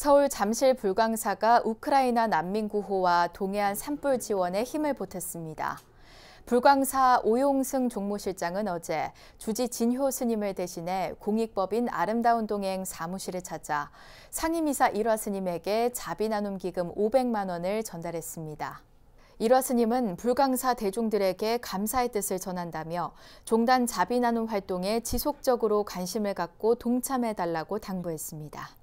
서울 잠실 불광사가 우크라이나 난민 구호와 동해안 산불 지원에 힘을 보탰습니다. 불광사 오용승 종무실장은 어제 주지 진효 스님을 대신해 공익법인 아름다운 동행 사무실을 찾아 상임이사 일화 스님에게 자비 나눔 기금 500만 원을 전달했습니다. 일화 스님은 불광사 대중들에게 감사의 뜻을 전한다며 종단 자비 나눔 활동에 지속적으로 관심을 갖고 동참해 달라고 당부했습니다.